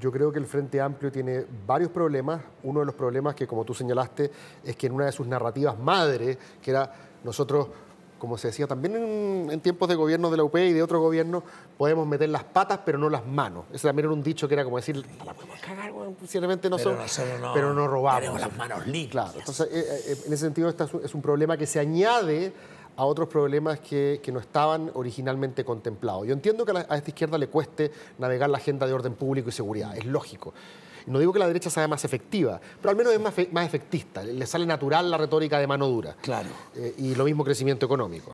Yo creo que el Frente Amplio tiene varios problemas. Uno de los problemas que, como tú señalaste, es que en una de sus narrativas madres, que era nosotros, como se decía también en, tiempos de gobierno de la UPE y de otro gobierno, podemos meter las patas pero no las manos. Ese también era un dicho que era como decir, la podemos cagar, pues, no pero no, pero no robamos. Tenemos las manos limpias. Claro, entonces eh, eh, en ese sentido es un problema que se añade a otros problemas que, no estaban originalmente contemplados. Yo entiendo que a, esta izquierda le cueste navegar la agenda de orden público y seguridad, es lógico. No digo que la derecha sea más efectiva, pero al menos es más, efectista, le sale natural la retórica de mano dura. Claro. Eh, y lo mismo crecimiento económico.